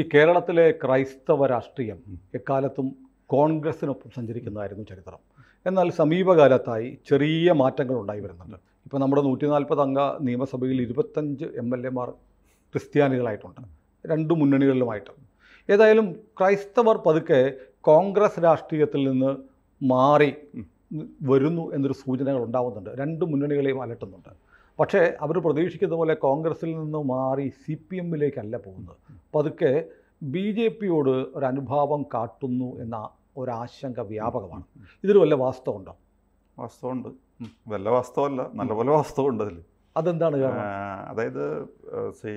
ഈ കേരളത്തിലെ ക്രൈസ്തവ രാഷ്ട്രീയം എക്കാലത്തും കോൺഗ്രസിനൊപ്പം സഞ്ചരിക്കുന്നതായിരുന്നു ചരിത്രം എന്നാൽ സമീപകാലത്തായി ചെറിയ മാറ്റങ്ങൾ ഉണ്ടായി വരുന്നുണ്ട് ഇപ്പോൾ നമ്മുടെ നൂറ്റി നാൽപ്പത് അംഗ നിയമസഭയിൽ ഇരുപത്തഞ്ച് എം എൽ എമാർ ക്രിസ്ത്യാനികളായിട്ടുണ്ട് രണ്ട് മുന്നണികളിലുമായിട്ട് ഏതായാലും ക്രൈസ്തവർ പതുക്കെ കോൺഗ്രസ് രാഷ്ട്രീയത്തിൽ നിന്ന് മാറി വരുന്നു എന്നൊരു സൂചനകൾ ഉണ്ടാവുന്നുണ്ട് രണ്ട് മുന്നണികളെയും അലട്ടുന്നുണ്ട് പക്ഷേ അവർ പ്രതീക്ഷിക്കുന്ന പോലെ കോൺഗ്രസിൽ നിന്ന് മാറി സി പി എമ്മിലേക്കല്ല പോകുന്നത് പതുക്കെ ബി ജെ പിയോട് ഒരു അനുഭാവം കാട്ടുന്നു എന്ന ഒരാശങ്ക വ്യാപകമാണ് ഇതിൽ വല്ല വാസ്തവമുണ്ടോ വാസ്തവമുണ്ട് വല്ല വാസ്തവമല്ല നല്ലപോലെ വാസ്തവമുണ്ട് അതിൽ അതെന്താണ് അതായത് സി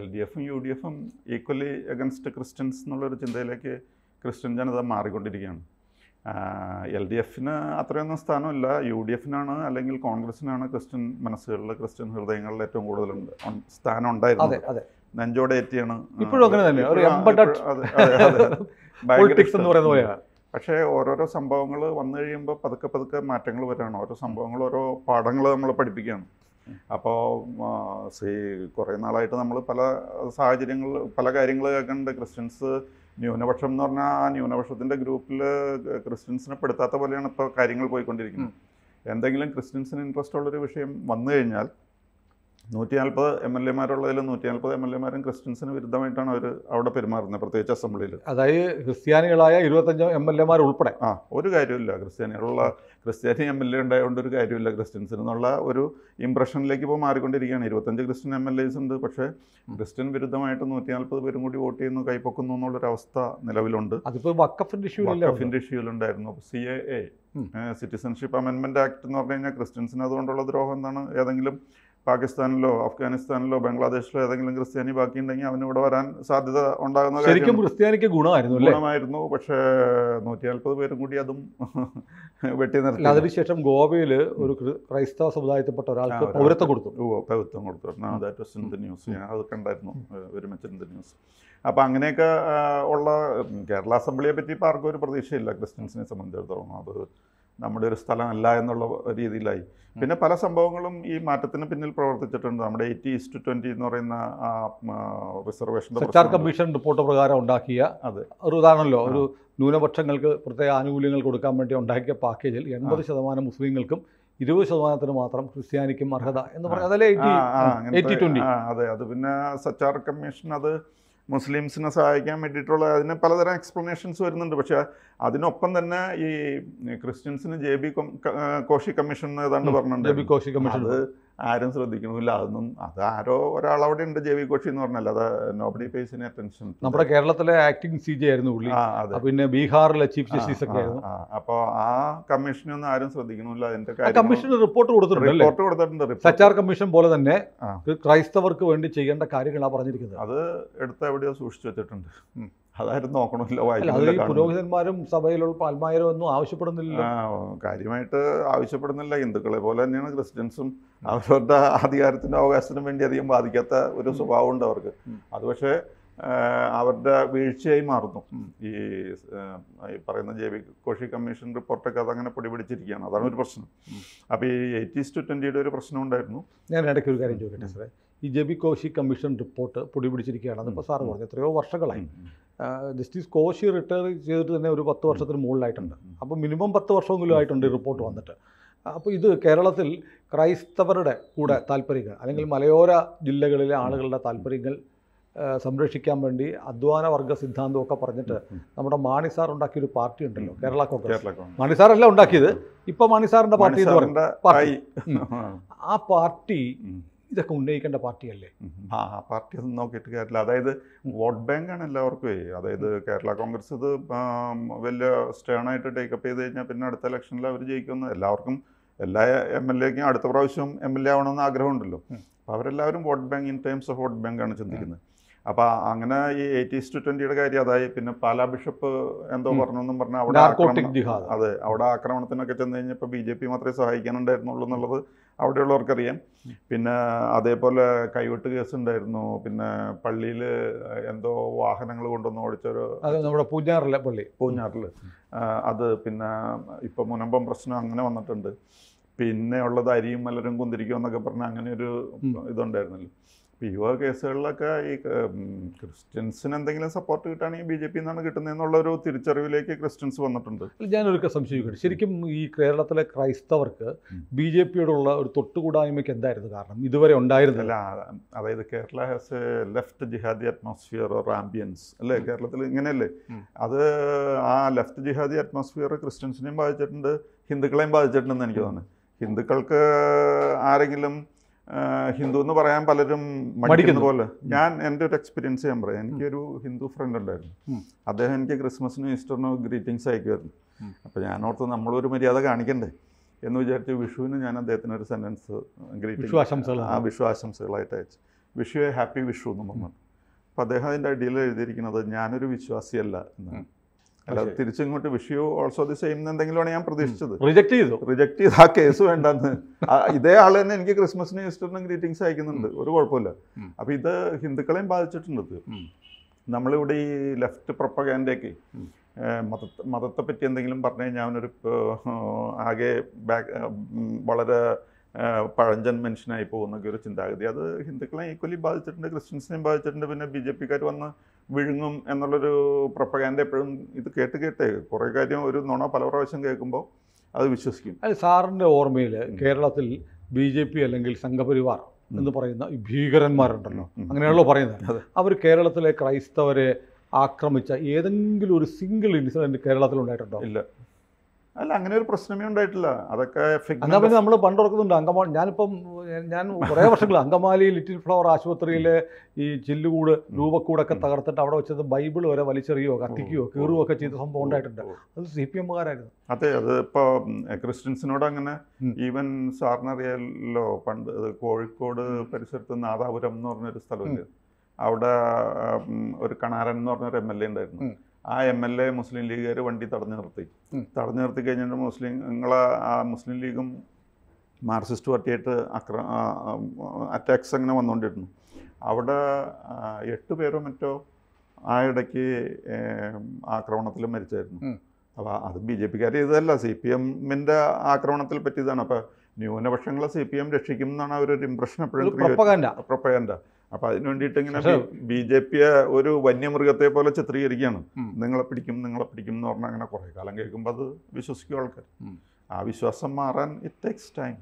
എൽ ഡി എഫും യു ഡി എഫും ഈക്വലി അഗൻസ്റ്റ് ക്രിസ്ത്യൻസ് എന്നുള്ളൊരു ചിന്തയിലേക്ക് ക്രിസ്ത്യൻ ജനത മാറിക്കൊണ്ടിരിക്കുകയാണ് എൽ ഡി എഫിന് അത്രയൊന്നും സ്ഥാനമില്ല യു ഡി എഫിനാണ് അല്ലെങ്കിൽ കോൺഗ്രസിനാണ് ക്രിസ്ത്യൻ മനസ്സുകളിൽ ക്രിസ്ത്യൻ ഹൃദയങ്ങളിൽ ഏറ്റവും കൂടുതൽ സ്ഥാനം ഉണ്ടായിരുന്നത് നെഞ്ചോടെ എത്തിയാണ് ഇപ്പോഴും അങ്ങനെ തന്നെ എന്ന് പറയുന്ന പോലെയാണ് പക്ഷേ ഓരോരോ സംഭവങ്ങൾ വന്നു കഴിയുമ്പോൾ പതുക്കെ പതുക്കെ മാറ്റങ്ങൾ വരാണ് ഓരോ സംഭവങ്ങൾ ഓരോ പാഠങ്ങൾ നമ്മൾ പഠിപ്പിക്കുകയാണ് അപ്പോൾ കുറേ നാളായിട്ട് നമ്മൾ പല സാഹചര്യങ്ങൾ പല കാര്യങ്ങൾ കേൾക്കുന്നുണ്ട് ക്രിസ്ത്യൻസ് ന്യൂനപക്ഷം എന്ന് പറഞ്ഞാൽ ആ ന്യൂനപക്ഷത്തിൻ്റെ ഗ്രൂപ്പിൽ ക്രിസ്ത്യൻസിനെ പെടുത്താത്ത പോലെയാണ് ഇപ്പോൾ കാര്യങ്ങൾ പോയിക്കൊണ്ടിരിക്കുന്നത് എന്തെങ്കിലും ക്രിസ്ത്യൻസിന് ഇൻട്രസ്റ്റ് ഉള്ളൊരു വിഷയം വന്നു കഴിഞ്ഞാൽ നൂറ്റി നാൽപ്പത് എം എൽ എമാരുള്ളതിലും നൂറ്റി നാൽപ്പത് എം എൽ എമാരും ക്രിസ്ത്യൻസിന് വിരുദ്ധമായിട്ടാണ് അവർ അവിടെ പെരുമാറുന്നത് പ്രത്യേകിച്ച് അസംബ്ലിയിൽ അതായത് ക്രിസ്ത്യാനികളായ ഇരുപത്തഞ്ച് എം എൽ എമാർ ഉൾപ്പെടെ ആ ഒരു കാര്യമില്ല ക്രിസ്ത്യാനികളുള്ള ക്രിസ്ത്യാനി എം എൽ എ ഉണ്ടായതുകൊണ്ട് ഒരു കാര്യമില്ല ക്രിസ്ത്യൻസിൽ എന്നുള്ള ഒരു ഇംപ്രഷനിലേക്ക് ഇപ്പോൾ മാറിക്കൊണ്ടിരിക്കുകയാണ് ഇരുപത്തഞ്ച് ക്രിസ്ത്യൻ എം എൽ എസ് ഉണ്ട് പക്ഷേ ക്രിസ്ത്യൻ വിരുദ്ധമായിട്ട് നൂറ്റി നാൽപ്പത് പേരും കൂടി വോട്ട് ചെയ്യുന്നു കൈപ്പൊക്കുന്നു അവസ്ഥ നിലവിലുണ്ട് അതിപ്പോൾ വക്കഫിൻ്റെ ഇഷ്യൂ വക്കഫിൻ്റെ ഇഷ്യൂലുണ്ടായിരുന്നു C A A citizenship amendment act എന്ന് പറഞ്ഞു കഴിഞ്ഞാൽ ക്രിസ്ത്യൻസിന് അതുകൊണ്ടുള്ള ദ്രോഹം എന്താണ് ഏതെങ്കിലും പാകിസ്ഥാനിലോ അഫ്ഗാനിസ്ഥാനിലോ ബംഗ്ലാദേശിലോ ഏതെങ്കിലും ക്രിസ്ത്യാനി ബാക്കിയുണ്ടെങ്കിൽ അവന് ഇവിടെ വരാൻ സാധ്യത ഉണ്ടാകുന്ന ശരിക്കും ക്രിസ്ത്യാനിക്ക് ഗുണമായിരുന്നു ഗുണമായിരുന്നു പക്ഷേ നൂറ്റി നാൽപ്പത് പേരും കൂടി അതും വെട്ടി നിർത്തി അതിനുശേഷം ഗോവയിൽ ഒരു ക്രൈസ്തവ സമുദായത്തിൽപ്പെട്ട ഒരാൾക്ക് പൗരത്വം കൊടുത്തു പൗരത്വം കൊടുത്തു ദാറ്റ് വാസ് ഇൻ ന്യൂസ് ഞാൻ അത് കണ്ടായിരുന്നു ഒരുമിച്ചിരുന്ന ന്യൂസ് അപ്പോൾ അങ്ങനെയൊക്കെ ഉള്ള കേരള അസംബ്ലിയെ പറ്റി ഇപ്പോൾ ആർക്കും ഒരു പ്രതീക്ഷയില്ല ക്രിസ്ത്യൻസിനെ സംബന്ധിച്ചിടത്തോളം അത് നമ്മുടെ ഒരു സ്ഥലമല്ല എന്നുള്ള രീതിയിലായി പിന്നെ പല സംഭവങ്ങളും ഈ മാറ്റത്തിന് പിന്നിൽ പ്രവർത്തിച്ചിട്ടുണ്ട് നമ്മുടെ എയ്റ്റി ഈസ്റ്റ് ട്വന്റി എന്ന് പറയുന്ന റിസർവേഷൻ സർക്കാർ കമ്മീഷൻ റിപ്പോർട്ട് പ്രകാരം ഉണ്ടാക്കിയ അതെ ഒരു ഉദാഹരണമല്ലോ ഒരു ന്യൂനപക്ഷങ്ങൾക്ക് പ്രത്യേക ആനുകൂല്യങ്ങൾ കൊടുക്കാൻ വേണ്ടി ഉണ്ടാക്കിയ പാക്കേജിൽ എൺപത് ശതമാനം മുസ്ലിങ്ങൾക്കും ഇരുപത് ശതമാനത്തിന് മാത്രം ക്രിസ്ത്യാനിക്കും അർഹത എന്ന് പറഞ്ഞാൽ അതല്ലേ അതെ അത് പിന്നെ സച്ചാർ കമ്മീഷൻ അത് മുസ്ലിംസിനെ സഹായിക്കാൻ വേണ്ടിയിട്ടുള്ള അതിന് പലതരം എക്സ്പ്ലനേഷൻസ് വരുന്നുണ്ട് പക്ഷേ അതിനൊപ്പം തന്നെ ഈ ക്രിസ്ത്യൻസിന് ജെ ബി കോശി കമ്മീഷൻ ഏതാണ്ട് പറഞ്ഞിട്ടുണ്ട് ജെ ബി കോഷി കമ്മീഷൻ ആരും ശ്രദ്ധിക്കണമില്ല അതൊന്നും അത് ആരോ ഒരാളവിടെ ഉണ്ട് ജെ വി കോഷി എന്ന് പറഞ്ഞാൽ അത് നോബഡി പേസിന് അറ്റൻഷൻ നമ്മുടെ കേരളത്തിലെ ആക്ടിങ് സി ജി ആയിരുന്നു പിന്നെ ബീഹാറിലെ ചീഫ് ജസ്റ്റിസ് ഒക്കെ ആയിരുന്നു അപ്പോൾ ആ കമ്മീഷനൊന്നും ആരും ശ്രദ്ധിക്കണമില്ല അതിന്റെ കമ്മീഷൻ റിപ്പോർട്ട് കൊടുത്തിട്ടുണ്ട് റിപ്പോർട്ട് കൊടുത്തിട്ടുണ്ട് സച്ചാർ കമ്മീഷൻ പോലെ തന്നെ ക്രൈസ്തവർക്ക് വേണ്ടി ചെയ്യേണ്ട കാര്യങ്ങളാണ് പറഞ്ഞിരിക്കുന്നത് അത് എടുത്ത് എവിടെയോ സൂക്ഷിച്ചു വെച്ചിട്ടുണ്ട് അതായിരുന്നു നോക്കണമില്ല പുരോഹിതന്മാരും സഭയിലുള്ള പാൽമായരും ഒന്നും ആവശ്യപ്പെടുന്നില്ല കാര്യമായിട്ട് ആവശ്യപ്പെടുന്നില്ല ഹിന്ദുക്കളെ പോലെ തന്നെയാണ് ക്രിസ്ത്യൻസും അവരുടെ അധികാരത്തിന്റെ അവകാശത്തിനും വേണ്ടി അധികം ബാധിക്കാത്ത ഒരു സ്വഭാവമുണ്ട് അവർക്ക് അത് പക്ഷേ അവരുടെ വീഴ്ചയായി മാറുന്നു ഈ പറയുന്ന ജൈവിക കോഷി കമ്മീഷൻ റിപ്പോർട്ടൊക്കെ അതങ്ങനെ പൊടിപിടിച്ചിരിക്കുകയാണ് അതാണ് ഒരു പ്രശ്നം അപ്പോൾ ഈ എയ്റ്റീസ് ടു ട്വൻറ്റിയുടെ ഒരു പ്രശ്നം ഉണ്ടായിരുന്നു ഞാൻ ഇടയ്ക്ക് ഒരു കാര്യം ചോദിക്കട്ടെ സാറേ ഈ ജബി കോശി കമ്മീഷൻ റിപ്പോർട്ട് പൊടിപിടിച്ചിരിക്കുകയാണ് അതിപ്പോൾ സാറ് പറഞ്ഞു എത്രയോ വർഷങ്ങളായി ജസ്റ്റിസ് കോശി റിട്ടയർ ചെയ്തിട്ട് തന്നെ ഒരു പത്ത് വർഷത്തിന് മുകളിലായിട്ടുണ്ട് അപ്പോൾ മിനിമം പത്ത് വർഷമെങ്കിലും ആയിട്ടുണ്ട് ഈ റിപ്പോർട്ട് വന്നിട്ട് അപ്പോൾ ഇത് കേരളത്തിൽ ക്രൈസ്തവരുടെ കൂടെ താല്പര്യങ്ങൾ അല്ലെങ്കിൽ മലയോര ജില്ലകളിലെ ആളുകളുടെ താല്പര്യങ്ങൾ സംരക്ഷിക്കാൻ വേണ്ടി അധ്വാന വർഗ സിദ്ധാന്തമൊക്കെ പറഞ്ഞിട്ട് നമ്മുടെ മാണി സാർ ഉണ്ടാക്കിയ ഒരു പാർട്ടി ഉണ്ടല്ലോ കേരള കോൺഗ്രസ് മാണി സാറല്ല ഉണ്ടാക്കിയത് ഇപ്പൊ മാണി സാറിന്റെ പാർട്ടി എന്ന് പറയുന്ന പാർട്ടി ആ പാർട്ടി ഇതൊക്കെ ഉന്നയിക്കേണ്ട പാർട്ടിയല്ലേ ആ പാർട്ടി ഒന്നും നോക്കിയിട്ട് കാര്യമില്ല അതായത് വോട്ട് ബാങ്ക് ആണ് എല്ലാവർക്കും അതായത് കേരള കോൺഗ്രസ് ഇത് വലിയ സ്റ്റേൺ ആയിട്ട് ടേക്കപ്പ് ചെയ്ത് കഴിഞ്ഞാൽ പിന്നെ അടുത്ത ഇലക്ഷനിൽ അവർ ജയിക്കുമെന്ന് എല്ലാവർക്കും എല്ലാ എം എൽ എക്കും അടുത്ത പ്രാവശ്യം എം എൽ എ ആവണമെന്ന് ആഗ്രഹമുണ്ടല്ലോ അപ്പോൾ അവരെല്ലാവരും vote bank in terms of vote bank ആണ് ചിന്തിക്കുന്നത് അപ്പോൾ അങ്ങനെ ഈ എയ്റ്റീസ് ടു ട്വന്റിയുടെ കാര്യം അതായി പിന്നെ പാലാ ബിഷപ്പ് എന്തോ പറഞ്ഞെന്നും പറഞ്ഞാൽ അവിടെ അതെ അവിടെ ആക്രമണത്തിനൊക്കെ ചെന്ന് കഴിഞ്ഞപ്പോൾ ബി ജെ പി മാത്രമേ സഹായിക്കാനുണ്ടായിരുന്നുള്ളൂ എന്നുള്ളത് അവിടെയുള്ളവർക്കറിയാം പിന്നെ അതേപോലെ കൈവിട്ട് കേസ് ഉണ്ടായിരുന്നു പിന്നെ പള്ളിയിൽ എന്തോ വാഹനങ്ങൾ കൊണ്ടുവന്ന് ഓടിച്ചൊരു നമ്മുടെ പൂഞ്ഞാറിലെ പള്ളി പൂഞ്ഞാറിൽ അത് പിന്നെ ഇപ്പം മുനമ്പം പ്രശ്നം അങ്ങനെ വന്നിട്ടുണ്ട് പിന്നെ ഉള്ളത് അരിയും മലരും കുന്തിരിക്കും എന്നൊക്കെ പറഞ്ഞാൽ അങ്ങനെ ഒരു ഇതുണ്ടായിരുന്നല്ലോ യുവ കേസുകളിലൊക്കെ ഈ ക്രിസ്ത്യൻസിന് എന്തെങ്കിലും സപ്പോർട്ട് കിട്ടുകയാണെങ്കിൽ ബി ജെ പി നിന്നാണ് കിട്ടുന്നതെന്നുള്ള ഒരു തിരിച്ചറിവിലേക്ക് ക്രിസ്ത്യൻസ് വന്നിട്ടുണ്ട് ഞാനൊരുക്കെ സംശയിക്കട്ടെ ശരിക്കും ഈ കേരളത്തിലെ ക്രൈസ്തവർക്ക് ബി ജെ പിയോടുള്ള ഒരു തൊട്ടുകൂടായ്മയ്ക്ക് എന്തായിരുന്നു കാരണം ഇതുവരെ ഉണ്ടായിരുന്നില്ല അതായത് Kerala has left jihadi atmosphere or ambience അല്ലേ കേരളത്തിൽ ഇങ്ങനെയല്ലേ അത് ആ ലെഫ്റ്റ് ജിഹാദി അറ്റ്മോസ്ഫിയർ ക്രിസ്ത്യൻസിനെയും ബാധിച്ചിട്ടുണ്ട് ഹിന്ദുക്കളെയും ബാധിച്ചിട്ടുണ്ടെന്ന് എനിക്ക് തോന്നുന്നു ഹിന്ദുക്കൾക്ക് ആരെങ്കിലും ഹിന്ദു എന്ന് പറയാൻ പലരും മടിക്കുന്ന പോലെ ഞാൻ എൻ്റെ ഒരു എക്സ്പീരിയൻസ് ഞാൻ പറയാം എനിക്കൊരു ഹിന്ദു ഫ്രണ്ട് ഉണ്ടായിരുന്നു അദ്ദേഹം എനിക്ക് ക്രിസ്മസിനും ഈസ്റ്ററിനും ഗ്രീറ്റിങ്സ് അയക്കുമായിരുന്നു അപ്പോൾ ഞാൻ ഓർത്ത് നമ്മളൊരു മര്യാദ കാണിക്കണ്ടേ എന്ന് വിചാരിച്ച് വിഷുവിന് ഞാൻ അദ്ദേഹത്തിന് ഒരു സെൻറ്റൻസ് ഗ്രീറ്റിംഗ് ആ വിഷു ആശംസകളായിട്ട് അയച്ചു വിഷു എ ഹാപ്പി വിഷു എന്ന് പറഞ്ഞു അപ്പോൾ അദ്ദേഹം അതിൻ്റെ അടിയിൽ എഴുതിയിരിക്കുന്നത് ഞാനൊരു വിശ്വാസിയല്ല എന്നാണ് അല്ലാതെ തിരിച്ചിങ്ങോട്ട് വിഷയോ ഓൾസോ ദി സെയിം എന്തെങ്കിലുമാണ് ഞാൻ പ്രതീക്ഷിച്ചത് റിജക്ട് ചെയ്തു റിജക്ട് ചെയ്ത് ആ കേസ് വേണ്ടെന്ന് ഇതേ ആൾ തന്നെ എനിക്ക് ക്രിസ്മസിനും ഈസ്റ്ററിനും ഗ്രീറ്റിംഗ്സ് അയക്കുന്നുണ്ട് ഒരു കുഴപ്പമില്ല അപ്പോൾ ഇത് ഹിന്ദുക്കളെയും ബാധിച്ചിട്ടുണ്ട് നമ്മളിവിടെ ഈ ലെഫ്റ്റ് പ്രൊപ്പഗാൻഡയൊക്കെ മത മതത്തെ പറ്റി എന്തെങ്കിലും പറഞ്ഞു കഴിഞ്ഞാൽ അവനൊരു ആകെ ബാക്ക് വളരെ പഴഞ്ചൻ മനുഷ്യനായി പോകുന്നൊക്കെ ഒരു ചിന്താഗതി അത് ഹിന്ദുക്കളെ ഈക്വലി ബാധിച്ചിട്ടുണ്ട് ക്രിസ്ത്യൻസിനെയും ബാധിച്ചിട്ടുണ്ട് പിന്നെ ബി ജെ പിക്കാർ വന്ന് വിഴുങ്ങും എന്നുള്ളൊരു പ്രപ്പകാൻ്റെ എപ്പോഴും ഇത് കേട്ട് കേട്ടേ കുറേ കാര്യം ഒരു നുണ പല പ്രാവശ്യം കേൾക്കുമ്പോൾ അത് വിശ്വസിക്കും അല്ല സാറിൻ്റെ ഓർമ്മയിൽ കേരളത്തിൽ ബി ജെ പി അല്ലെങ്കിൽ സംഘപരിവാർ എന്ന് പറയുന്ന ഈ ഭീകരന്മാരുണ്ടല്ലോ അങ്ങനെയാണല്ലോ പറയുന്നത് അവർ കേരളത്തിലെ ക്രൈസ്തവരെ ആക്രമിച്ച ഏതെങ്കിലും ഒരു സിംഗിൾ ഇൻസിഡൻറ്റ് കേരളത്തിൽ ഉണ്ടായിട്ടുണ്ടോ ഇല്ല അല്ല അങ്ങനെ ഒരു പ്രശ്നമേ ഉണ്ടായിട്ടില്ല അതൊക്കെ എന്നാ പിന്നെ നമ്മൾ പണ്ടുറക്കുന്നുണ്ട് അങ്കമാലി ഞാനിപ്പം ഞാൻ കുറേ വർഷങ്ങൾ അങ്കമാലി ലിറ്റിൽ ഫ്ലവർ ആശുപത്രിയിലെ ഈ ചില്ലുകൂട് രൂപക്കൂടൊക്കെ തകർത്തിട്ട് അവിടെ വെച്ചത് ബൈബിൾ വരെ വലിച്ചെറിയോ കത്തിക്കുകയോ കീറുകയോ ഒക്കെ ചെയ്ത സംഭവം ഉണ്ടായിട്ടുണ്ട് അത് സി പി എമ്മുകാരായിരുന്നു അതെ അത് ഇപ്പോൾ ക്രിസ്ത്യൻസിനോട് അങ്ങനെ ഈവൻ സാറിനറിയാലോ പണ്ട് കോഴിക്കോട് പരിസരത്ത് നാദാപുരം എന്ന് പറഞ്ഞൊരു സ്ഥലമില്ല അവിടെ ഒരു കണാരൻ എന്ന് പറഞ്ഞൊരു എം എൽ എ ഉണ്ടായിരുന്നു ആ എം എൽ എ മുസ്ലിം ലീഗുകാർ വണ്ടി തടഞ്ഞു നിർത്തി തടഞ്ഞു നിർത്തി കഴിഞ്ഞിട്ട് മുസ്ലിം നിങ്ങൾ ആ മുസ്ലിം ലീഗും മാർക്സിസ്റ്റ് പാർട്ടിയായിട്ട് അക്ര അറ്റാക്സ് അങ്ങനെ വന്നുകൊണ്ടിരുന്നു അവിടെ എട്ട് പേരോ മറ്റോ ആ ഇടയ്ക്ക് ആക്രമണത്തിൽ മരിച്ചായിരുന്നു അപ്പോൾ അത് ബി ജെ പിക്കാർ ഇതല്ല സി പി എമ്മിൻ്റെ ആക്രമണത്തിൽ പറ്റിയതാണ് അപ്പോൾ ന്യൂനപക്ഷങ്ങളെ സി പി എം രക്ഷിക്കും എന്നാണ് അവരൊരു ഇംപ്രഷൻ എപ്പോഴും പ്രൊപ്പഗാൻഡ അപ്പൊ അതിനു വേണ്ടിയിട്ട് ഇങ്ങനെ ബി ജെ പിയെ ഒരു വന്യമൃഗത്തെ പോലെ ചിത്രീകരിക്കുകയാണ് നിങ്ങളെ പിടിക്കും നിങ്ങളെ പിടിക്കും എന്ന് പറഞ്ഞാൽ അങ്ങനെ കുറേ കാലം കേൾക്കുമ്പോൾ അത് വിശ്വസിക്കും ആൾക്കാർ ആ വിശ്വാസം മാറാൻ ഇറ്റ് ടേക്സ് ടൈം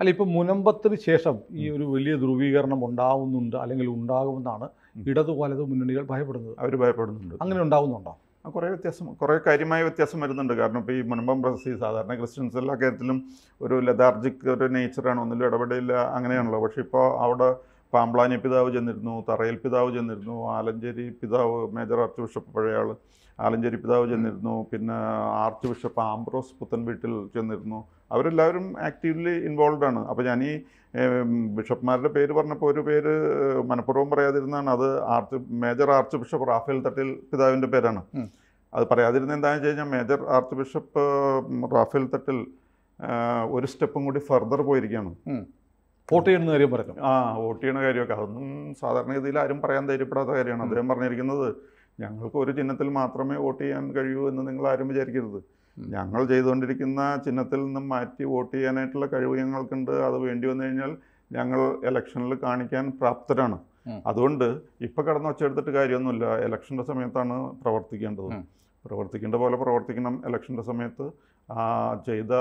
അല്ല ഇപ്പൊ മുനമ്പത്തിന് ശേഷം ഈ ഒരു വലിയ ധ്രുവീകരണം ഉണ്ടാവുന്നുണ്ട് അല്ലെങ്കിൽ ഉണ്ടാകുമെന്നാണ് ഇടതു വലതു മുന്നണികൾ ഭയപ്പെടുന്നത് അവർ ഭയപ്പെടുന്നുണ്ട് അങ്ങനെ ഉണ്ടാവുന്നുണ്ടോ കുറേ വ്യത്യാസം കുറേ കാര്യമായ വ്യത്യാസം വരുന്നുണ്ട് കാരണം ഇപ്പോൾ ഈ മുൻപം പ്രസക്തി സാധാരണ ക്രിസ്ത്യൻസ് എല്ലാ കാര്യത്തിലും ഒരു ലതാർജിക് ഒരു നേച്ചറാണ് ഒന്നിലും ഇടപെടില്ല അങ്ങനെയാണല്ലോ പക്ഷേ ഇപ്പോൾ അവിടെ പാമ്പ്ലാനി പിതാവ് ചെന്നിരുന്നു തറയിൽ പിതാവ് ചെന്നിരുന്നു ആലഞ്ചേരി പിതാവ് മേജർ ആർച്ച് ബിഷപ്പ് പഴയാൾ ആലഞ്ചേരി പിതാവ് ചെന്നിരുന്നു പിന്നെ ആർച്ച് ബിഷപ്പ് ആംബ്രോസ് പുത്തൻ വീട്ടിൽ ചെന്നിരുന്നു അവരെല്ലാവരും ആക്റ്റീവ്ലി ഇൻവോൾവ് ആണ് അപ്പോൾ ഞാൻ ഈ ബിഷപ്പ്മാരുടെ പേര് പറഞ്ഞപ്പോൾ ഒരു പേര് മനഃപൂർവ്വം പറയാതിരുന്നാണ് അത് arch major archbishop Raphael Thattil പിതാവിൻ്റെ പേരാണ് അത് പറയാതിരുന്ന എന്താണെന്ന് വെച്ച് കഴിഞ്ഞാൽ major archbishop Raphael Thattil ഒരു സ്റ്റെപ്പും കൂടി ഫർദർ പോയിരിക്കുകയാണ് വോട്ട് ചെയ്യുന്ന കാര്യം പറഞ്ഞു ആ വോട്ട് ചെയ്യുന്ന കാര്യമൊക്കെ അതൊന്നും സാധാരണഗതിയിൽ ആരും പറയാൻ ധൈര്യപ്പെടാത്ത കാര്യമാണ് അദ്ദേഹം പറഞ്ഞിരിക്കുന്നത് ഞങ്ങൾക്ക് ഒരു ചിഹ്നത്തിൽ മാത്രമേ വോട്ട് ചെയ്യാൻ കഴിയൂ എന്ന് നിങ്ങൾ ആരും വിചാരിക്കരുത് ഞങ്ങൾ ചെയ്തുകൊണ്ടിരിക്കുന്ന ചിഹ്നത്തിൽ നിന്നും മാറ്റി വോട്ട് ചെയ്യാനായിട്ടുള്ള കഴിവ് ഞങ്ങൾക്കുണ്ട് അത് വേണ്ടി വന്നു കഴിഞ്ഞാൽ ഞങ്ങൾ ഇലക്ഷനിൽ കാണിക്കാൻ പ്രാപ്തരാണ് അതുകൊണ്ട് ഇപ്പം കടന്ന് ഒച്ചെടുത്തിട്ട് കാര്യമൊന്നുമില്ല ഇലക്ഷൻ്റെ സമയത്താണ് പ്രവർത്തിക്കേണ്ടത് പ്രവർത്തിക്കേണ്ട പോലെ പ്രവർത്തിക്കണം ഇലക്ഷൻ്റെ സമയത്ത് ചെയ്ത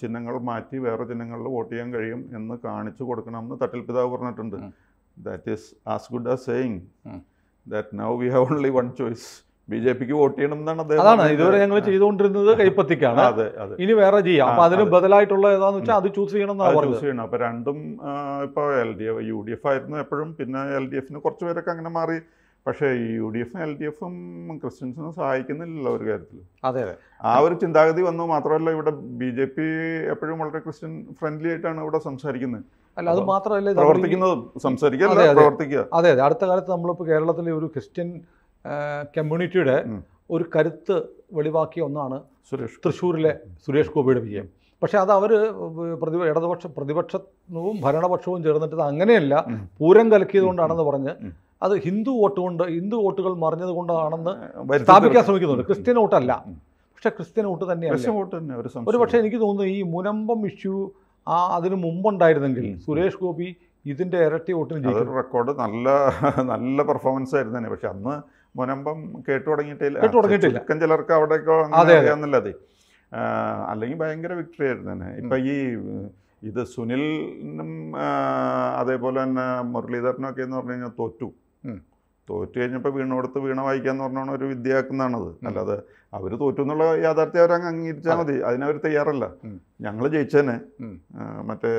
ചിഹ്നങ്ങൾ മാറ്റി വേറെ ചിഹ്നങ്ങളിൽ വോട്ട് ചെയ്യാൻ കഴിയും എന്ന് കാണിച്ചു കൊടുക്കണമെന്ന് തട്ടിൽ പിതാവ് പറഞ്ഞിട്ടുണ്ട് that is as good as saying that now we have only one choice B J പിക്ക് വോട്ട് ചെയ്യണം എന്നാണ് അദ്ദേഹം അതാണ് ഇതുവരെ ഞങ്ങൾ ചെയ്തുകൊണ്ടിരുന്നത് കൈപ്പത്തിക്കാണ് ഇനി വേറെ ചെയ്യാം അപ്പൊ അതിന് ബദലായിട്ടുള്ള ഏതാന്ന് വെച്ചാൽ അത് ചൂസ് ചെയ്യണം ചൂസ് ചെയ്യണം അപ്പൊ രണ്ടും ഇപ്പൊ L D F U D F ആയിരുന്നു എപ്പോഴും പിന്നെ എൽ ഡി എഫിന് കുറച്ചുപേരൊക്കെ അങ്ങനെ മാറി പക്ഷേ ഈ യു ഡി എഫും എൽ ഡി എഫും ക്രിസ്ത്യൻസിനെ സഹായിക്കുന്നില്ലല്ലോ ഒരു കാര്യത്തിൽ അതെ അതെ ആ ഒരു ചിന്താഗതി വന്നു മാത്രമല്ല ഇവിടെ ബി ജെ പി എപ്പോഴും വളരെ ക്രിസ്ത്യൻ ഫ്രണ്ട്ലി ആയിട്ടാണ് ഇവിടെ സംസാരിക്കുന്നത് അല്ല അത് മാത്രമല്ല പ്രവർത്തിക്കുന്നതും പ്രവർത്തിക്കുക അതെ അതെ അടുത്ത കാലത്ത് നമ്മളിപ്പോൾ കേരളത്തിലെ ഒരു ക്രിസ്ത്യൻ കമ്മ്യൂണിറ്റിയുടെ ഒരു കരുത്ത് വെളിവാക്കിയ ഒന്നാണ് സുരേഷ് തൃശ്ശൂരിലെ സുരേഷ് ഗോപിയുടെ വിജയം പക്ഷേ അത് അവർ പ്രതി ഇടതുപക്ഷ പ്രതിപക്ഷവും ഭരണപക്ഷവും ചേർന്നിട്ട് അങ്ങനെയല്ല പൂരം കലക്കിയതുകൊണ്ടാണെന്ന് പറഞ്ഞ് അത് ഹിന്ദു വോട്ട് കൊണ്ട് ഹിന്ദു വോട്ടുകൾ മറിഞ്ഞത് കൊണ്ടാണെന്ന് സ്ഥാപിക്കാൻ ശ്രമിക്കുന്നുണ്ട് ക്രിസ്ത്യൻ വോട്ടല്ല പക്ഷേ ക്രിസ്ത്യൻ വോട്ട് തന്നെയാണ് വോട്ട് തന്നെ ഒരു പക്ഷേ എനിക്ക് തോന്നുന്നു ഈ മുനമ്പം ഇഷ്യൂ ആ അതിന് മുമ്പുണ്ടായിരുന്നെങ്കിൽ സുരേഷ് ഗോപി ഇതിൻ്റെ ഇരട്ടി വോട്ടിന് റെക്കോർഡ് നല്ല നല്ല പെർഫോമൻസ് ആയിരുന്നു തന്നെ പക്ഷെ അന്ന് മുനമ്പം കേട്ടു തുടങ്ങിയിട്ടില്ല കേട്ടു തുടങ്ങിയിട്ടില്ല ചിലർക്ക് അവിടെയൊക്കെ അറിയാമെന്നുള്ളത് അല്ലെങ്കിൽ ഭയങ്കര വിക്ടറി ആയിരുന്നു തന്നെ ഇപ്പം ഈ ഇത് സുനിലിനും അതേപോലെ തന്നെ മുരളീധരനും ഒക്കെ എന്ന് പറഞ്ഞു കഴിഞ്ഞാൽ തോറ്റു തോറ്റു കഴിഞ്ഞപ്പോൾ വീണോടത്ത് വീണ വായിക്കാന്ന് പറഞ്ഞാണ് ഒരു വിദ്യയാക്കുന്നതാണത് അല്ലാതെ അവർ തോറ്റു എന്നുള്ള യാഥാർത്ഥ്യം അവരങ്ങ് അംഗീകരിച്ചാൽ മതി അതിനവർ തയ്യാറല്ല ഞങ്ങൾ ജയിച്ചതന്നെ മറ്റേ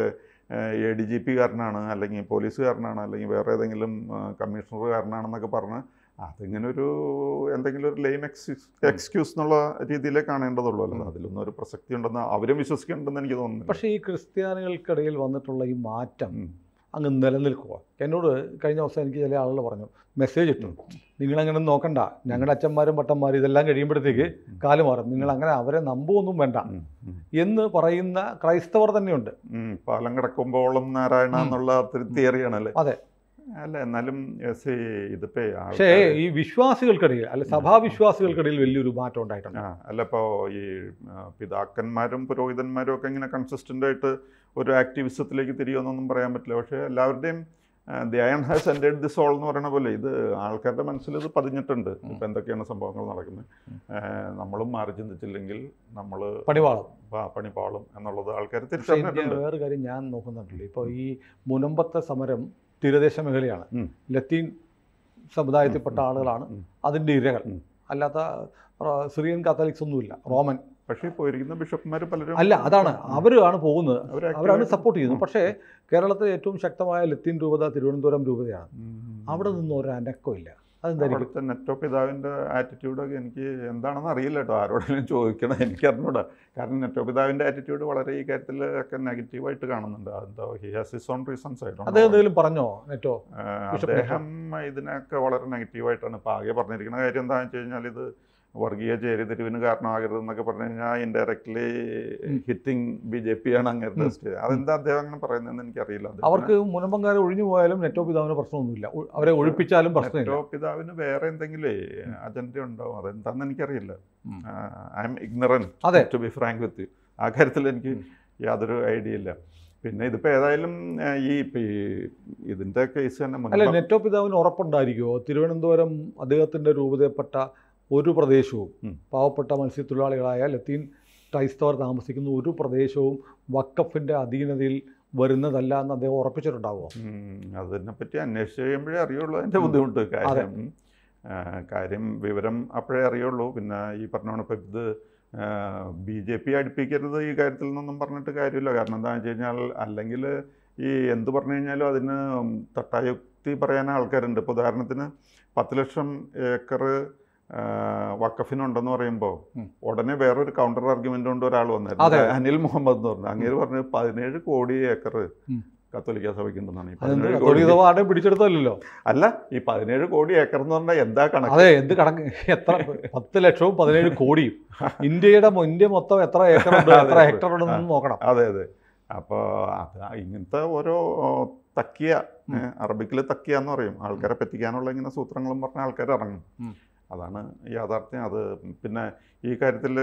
എ ഡി ജി പി കാരനാണ് അല്ലെങ്കിൽ പോലീസുകാരനാണ് അല്ലെങ്കിൽ വേറെ ഏതെങ്കിലും കമ്മീഷണർ കാരനാണെന്നൊക്കെ പറഞ്ഞ് അതിങ്ങനെ ഒരു എന്തെങ്കിലും ഒരു ലെയിം എക്സ്ക്യൂസ് എക്സ്ക്യൂസ് എന്നുള്ള രീതിയിലേ കാണേണ്ടതുള്ളൂ അല്ല അതിലൊന്നും ഒരു പ്രസക്തി ഉണ്ടെന്ന് അവരും വിശ്വസിക്കുന്നുണ്ടെന്ന് എനിക്ക് തോന്നുന്നു പക്ഷേ ഈ ക്രിസ്ത്യാനികൾക്കിടയിൽ വന്നിട്ടുള്ള ഈ മാറ്റം അങ്ങ് നിലനിൽക്കുക എന്നോട് കഴിഞ്ഞ ദിവസം എനിക്ക് ചില ആളുകൾ പറഞ്ഞു മെസ്സേജ് ഇട്ടു നിങ്ങളങ്ങനെ നോക്കണ്ട ഞങ്ങളുടെ അച്ഛന്മാരും പട്ടന്മാരും ഇതെല്ലാം കഴിയുമ്പോഴത്തേക്ക് കാല് മാറും നിങ്ങൾ അങ്ങനെ അവരെ നമ്പുമൊന്നും വേണ്ട എന്ന് പറയുന്ന ക്രൈസ്തവർ തന്നെയുണ്ട് കിടക്കുമ്പോഴും നാരായണ എന്നുള്ള അതെ അല്ല എന്നാലും ഇതിപ്പോ പക്ഷേ ഈ വിശ്വാസികൾക്കിടയിൽ അല്ല സഭാവിശ്വാസികൾക്കിടയിൽ വലിയൊരു മാറ്റം ഉണ്ടായിട്ടുണ്ട് അല്ല ഇപ്പോൾ ഈ പിതാക്കന്മാരും പുരോഹിതന്മാരും ഒക്കെ ഇങ്ങനെ കൺസിസ്റ്റൻ്റ് ആയിട്ട് ഒരു ആക്ടിവിസത്തിലേക്ക് തിരിയുമെന്നൊന്നും പറയാൻ പറ്റില്ല പക്ഷേ എല്ലാവരുടെയും the iron has ended this all എന്ന് പറയുന്ന പോലെ ഇത് ആൾക്കാരുടെ മനസ്സിൽ ഇത് പതിഞ്ഞിട്ടുണ്ട് ഇപ്പം എന്തൊക്കെയാണ് സംഭവങ്ങൾ നടക്കുന്നത് നമ്മളും മാറി ചിന്തിച്ചില്ലെങ്കിൽ നമ്മൾ പണിപാളും ആ പണിപാളും എന്നുള്ളത് ആൾക്കാർ തിരിച്ചറിഞ്ഞിട്ടുണ്ട് വേറെ കാര്യം ഞാൻ നോക്കുന്നുണ്ടല്ലോ ഇപ്പോൾ ഈ മുനമ്പത്തെ സമരം തീരദേശ മേഖലയാണ് ലത്തീൻ സമുദായത്തിൽപ്പെട്ട ആളുകളാണ് അതിൻ്റെ ഇരകൾ അല്ലാത്ത സിറിയൻ കാത്തലിക്സ് ഒന്നുമില്ല റോമൻ പക്ഷേ പോയിരിക്കുന്ന ബിഷപ്പ്മാർ പലരും അല്ല അതാണ് അവരാണ് പോകുന്നത് അവരാണ് സപ്പോർട്ട് ചെയ്യുന്നത് പക്ഷേ കേരളത്തിലെ ഏറ്റവും ശക്തമായ ലത്തീൻ രൂപത തിരുവനന്തപുരം രൂപതയാണ് അവിടെ നിന്ന് ഒരു അവിടുത്തെ നെറ്റോ പിതാവിൻ്റെ ആറ്റിറ്റ്യൂഡൊക്കെ എനിക്ക് എന്താണെന്ന് അറിയില്ല കേട്ടോ ആരോടെങ്കിലും ചോദിക്കണം എനിക്ക് കാരണം നെറ്റോ പിതാവിൻ്റെ ആറ്റിറ്റ്യൂഡ് വളരെ ഈ കാര്യത്തിൽ ഒക്കെ നെഗറ്റീവായിട്ട് കാണുന്നുണ്ട് എന്തോ he has his own reasons ആയിട്ടുണ്ട് പറഞ്ഞോ നെറ്റോ അദ്ദേഹം ഇതിനൊക്കെ വളരെ നെഗറ്റീവായിട്ടാണ് ഇപ്പം ആകെ പറഞ്ഞിരിക്കുന്ന കാര്യം എന്താണെന്ന് വെച്ച് കഴിഞ്ഞാൽ ഇത് വർഗീയ ചേരിതിരിവിന് എന്നൊക്കെ പറഞ്ഞു കഴിഞ്ഞാൽ indirectly hitting B J P ആണ് അങ്ങനത്തെ സ്റ്റേജ് അതെന്താ അദ്ദേഹം അങ്ങനെ പറയുന്നതെന്ന് എനിക്കറിയില്ല അവർക്ക് മുനമ്പങ്കാരെ ഒഴിഞ്ഞു പോയാലും നെറ്റോ പിതാവിന് പ്രശ്നമൊന്നുമില്ല അവരെ ഒഴിപ്പിച്ചാലും പ്രശ്നമില്ല നെറ്റോ പിതാവിന് വേറെ എന്തെങ്കിലും അജണ്ട ഉണ്ടാവും അതെന്താണെന്ന് എനിക്കറിയില്ല ഐ എം ഇഗ്നറൻ അതെ ടു ബി ഫ്രാങ്ക് വിത്ത് ആ കാര്യത്തിൽ എനിക്ക് യാതൊരു ഐഡിയ ഇല്ല പിന്നെ ഇതിപ്പോൾ ഏതായാലും ഈ ഇതിൻ്റെ കേസ് തന്നെ അല്ല നെറ്റോ പിതാവിന് ഉറപ്പുണ്ടായിരിക്കുമോ തിരുവനന്തപുരം അദ്ദേഹത്തിൻ്റെ രൂപതയപ്പെട്ട ഒരു പ്രദേശവും പാവപ്പെട്ട മത്സ്യത്തൊഴിലാളികളായ ലത്തീൻ ക്രൈസ്തവർ താമസിക്കുന്ന ഒരു പ്രദേശവും വക്കഫിൻ്റെ അധീനതയിൽ വരുന്നതല്ല എന്ന് അദ്ദേഹം ഉറപ്പിച്ചിട്ടുണ്ടാവുമോ അതിനെപ്പറ്റി അന്വേഷിച്ച് കഴിയുമ്പോഴേ അറിയുള്ളൂ അതിൻ്റെ ബുദ്ധിമുട്ട് കാര്യം കാര്യം വിവരം അപ്പോഴേ അറിയുള്ളൂ പിന്നെ ഈ പറഞ്ഞോണപ്പം ഇത് ബി ജെ പി അടുപ്പിക്കരുത് ഈ കാര്യത്തിൽ നിന്നൊന്നും പറഞ്ഞിട്ട് കാര്യമില്ല കാരണം എന്താണെന്ന് വെച്ച് കഴിഞ്ഞാൽ അല്ലെങ്കിൽ ഈ എന്ത് പറഞ്ഞു കഴിഞ്ഞാലും അതിന് തട്ടായുക്തി പറയാൻ ആൾക്കാരുണ്ട് ഇപ്പോൾ ഉദാഹരണത്തിന് പത്ത് ലക്ഷം ഏക്കർ വക്കഫിനുണ്ടെന്ന് പറയുമ്പോൾ ഉടനെ വേറൊരു കൗണ്ടർ ആർഗ്യുമെന്റ് കൊണ്ട് ഒരാൾ വന്നായിരുന്നു അനിൽ മുഹമ്മദ് എന്ന് പറഞ്ഞു അങ്ങേര് പറഞ്ഞു പതിനേഴ് കോടി ഏക്കർ കത്തോലിക്ക സഭയ്ക്കുണ്ടെന്നാണ് പിടിച്ചെടുത്തല്ലോ അല്ല ഈ പതിനേഴ് കോടി ഏക്കർ എന്ന് പറഞ്ഞാൽ എന്താ കണക്ക് അതെ എന്ത് കണക്ക് എത്ര പത്ത് ലക്ഷവും പതിനേഴ് കോടിയും ഇന്ത്യയുടെ ഇന്ത്യ മൊത്തം എത്ര ഏക്കർ ഉണ്ട് എത്ര ഹെക്ടർ ഉണ്ടെന്ന് നോക്കണം അതെ അതെ അപ്പോൾ അത് ഇങ്ങനത്തെ ഓരോ തക്കിയ അറബിക്കിൽ തക്കിയ എന്ന് പറയും ആൾക്കാരെ പറ്റിക്കാനുള്ള ഇങ്ങനെ സൂത്രങ്ങളും പറഞ്ഞ ആൾക്കാർ ഇറങ്ങും അതാണ് യാഥാർത്ഥ്യം അത് പിന്നെ ഈ കാര്യത്തിൽ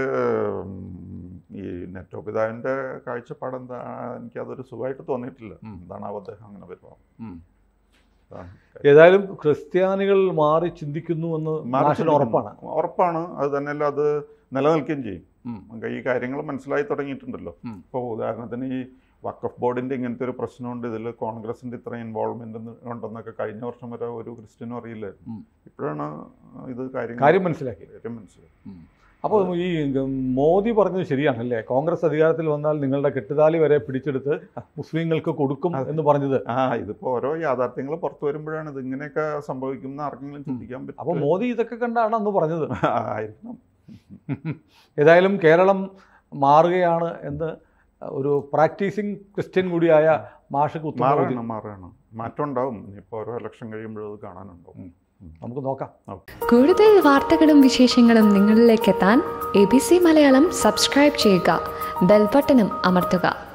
ഈ നെറ്റോ പിതാവിൻ്റെ കാഴ്ചപ്പാട് എന്താ എനിക്കതൊരു സുഖമായിട്ട് തോന്നിയിട്ടില്ല എന്താണ് അദ്ദേഹം അങ്ങനെ പെരുമാറും ഏതായാലും ക്രിസ്ത്യാനികൾ മാറി ചിന്തിക്കുന്നു എന്ന് ഉറപ്പാണ് ഉറപ്പാണ് അത് തന്നെയല്ല അത് നിലനിൽക്കുകയും ചെയ്യും ഈ കാര്യങ്ങൾ മനസ്സിലായി തുടങ്ങിയിട്ടുണ്ടല്ലോ ഇപ്പോൾ ഉദാഹരണത്തിന് ഈ വക്കഫ് ബോർഡിൻ്റെ ഇങ്ങനത്തെ ഒരു പ്രശ്നമുണ്ട് ഇതിൽ കോൺഗ്രസിൻ്റെ ഇത്രയും ഇൻവോൾവ്മെന്റ് ഉണ്ടെന്നൊക്കെ കഴിഞ്ഞ വർഷം വരെ ഒരു ക്രിസ്ത്യനും അറിയില്ലായിരുന്നു ഇപ്പോഴാണ് ഇത് കാര്യം കാര്യം മനസ്സിലാക്കി കാര്യം മനസ്സിലാക്കി അപ്പോൾ ഈ മോദി പറഞ്ഞത് ശരിയാണല്ലേ കോൺഗ്രസ് അധികാരത്തിൽ വന്നാൽ നിങ്ങളുടെ കെട്ടുതാലി വരെ പിടിച്ചെടുത്ത് മുസ്ലിങ്ങൾക്ക് കൊടുക്കും എന്ന് പറഞ്ഞത് ആ ഇതിപ്പോൾ ഓരോ യാഥാർത്ഥ്യങ്ങൾ പുറത്തു വരുമ്പോഴാണ് ഇത് ഇങ്ങനെയൊക്കെ സംഭവിക്കുന്ന ആർക്കെങ്കിലും ചിന്തിക്കാൻ പറ്റും അപ്പോൾ മോദി ഇതൊക്കെ കണ്ടാണ് അന്ന് പറഞ്ഞത് ആയിരിക്കണം ഏതായാലും കേരളം മാറുകയാണ് എന്ന് ഒരു പ്രാക്ടീസിങ് ക്രിസ്ത്യൻ കൂടിയായ മാഷക്ക് മാറണം മാറണം മാറ്റം ഉണ്ടാവും ഇനിയിപ്പോൾ ഓരോ ഇലക്ഷൻ കഴിയുമ്പോഴും അത് കാണാനുണ്ടാവും നമുക്ക് നോക്കാം കൂടുതൽ വാർത്തകളും വിശേഷങ്ങളും നിങ്ങളിലേക്ക് എത്താൻ A B C Malayalam subscribe ചെയ്യുക ബെൽബട്ടനും അമർത്തുക